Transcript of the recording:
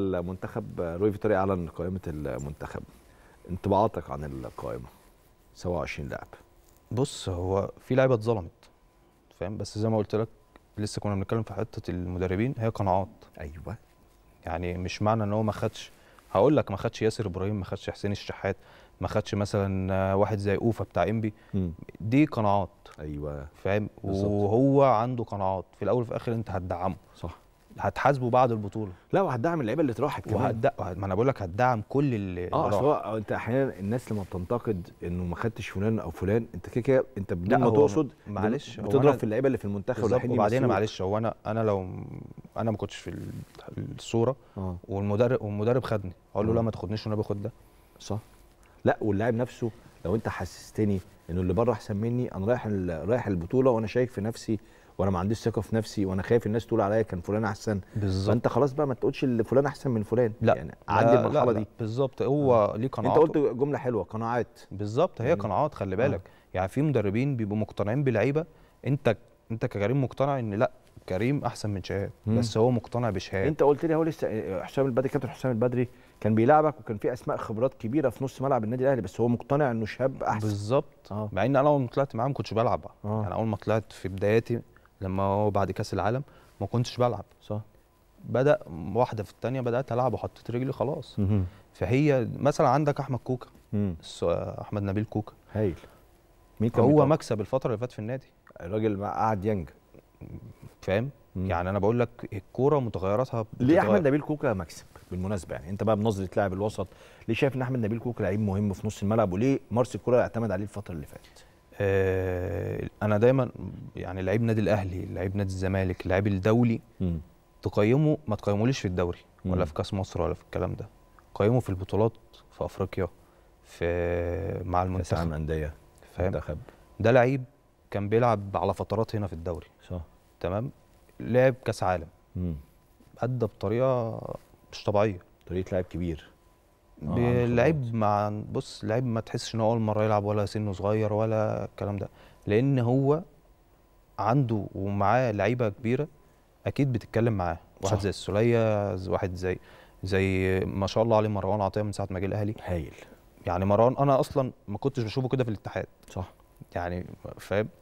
المنتخب روي فيتوري اعلن قائمه المنتخب انطباعاتك عن القائمه 27 لاعب بص هو في لعيبه اتظلمت فاهم بس زي ما قلت لك لسه كنا بنتكلم في حته المدربين هي قناعات ايوه يعني مش معنى ان هو ما خدش هقول لك ما خدش ياسر ابراهيم ما خدش حسين الشحات ما خدش مثلا واحد زي اوفا بتاع انبي دي قناعات ايوه فاهم وهو عنده قناعات في الاول وفي الاخر انت هتدعمه صح هتحاسبوا بعد البطوله لا وهتدعم اللعيبه اللي اتراحت كمان وهتد... ما انا بقول لك هتدعم كل اللي اه اصل هو انت احيانا الناس لما بتنتقد انه ما خدتش فلان او فلان انت كده كده انت بدون ما تقصد معلش بتضرب في اللعيبه اللي في المنتخب وبعدين معلش هو انا انا لو انا ما كنتش في الصوره آه. والمدرب والمدرب خدني اقول له آه. لا ما تاخدنيش وانا باخد ده صح لا واللاعب نفسه لو انت حسستني انه اللي بره احسن مني انا رايح رايح البطوله وانا شايف في نفسي وانا ما عنديش ثقه في نفسي وانا خايف الناس تقول عليا كان فلان احسن بالظبط فانت خلاص بقى ما تقولش اللي فلان احسن من فلان لا يعني عدي المرحله دي بالظبط هو آه. ليه قناعات انت قلت جمله حلوه قناعات بالظبط هي يعني قناعات خلي آه. بالك آه. يعني في مدربين بيبقوا مقتنعين بلعيبه انت انت ككريم مقتنع ان لا كريم احسن من شهاب بس هو مقتنع بشهاب انت قلت لي هو لسه آه، حسام البدري كابتن حسام البدري كان بيلعبك وكان في اسماء خبرات كبيره في نص ملعب النادي الاهلي بس هو مقتنع انه شهاب احسن بالظبط آه. مع ان انا اول ما طلعت معاه ما كنتش بلعب آه. يعني اول ما طلعت في بداياتي لما هو بعد كاس العالم ما كنتش بلعب صح بدا واحده في الثانيه بدات العب وحطيت رجلي خلاص مم. فهي مثلا عندك احمد كوكا احمد نبيل كوكا هايل مين كان هو مكسب الفتره اللي فاتت في النادي الراجل قعد ينج فاهم يعني انا بقول لك الكوره متغيراتها ليه احمد نبيل كوكا مكسب بالمناسبه يعني انت بقى بنظره لاعب الوسط ليه شايف ان احمد نبيل كوكا لعيب مهم في نص الملعب وليه مارس الكوره اعتمد عليه الفتره اللي فاتت آه انا دايما يعني لعيب نادي الاهلي لعيب نادي الزمالك لعيب الدولي م. تقيمه ما تقيموليش في الدوري ولا في كاس مصر ولا في الكلام ده قيمه في البطولات في افريقيا في مع المنتخب في الانديه فاهم ده لعيب كان بيلعب على فترات هنا في الدوري صح تمام لعب كاس عالم ادى بطريقه مش طبيعيه طريقه لعب كبير آه، لعيب مع بص لعيب ما تحسش ان هو اول مره يلعب ولا سنه صغير ولا الكلام ده لان هو عنده ومعاه لعيبه كبيره اكيد بتتكلم معاه واحد صح. زي السوليه واحد زي زي ما شاء الله عليه مروان عطيه من ساعه ما جه الاهلي هايل يعني مروان انا اصلا ما كنتش بشوفه كده في الاتحاد صح يعني فاهم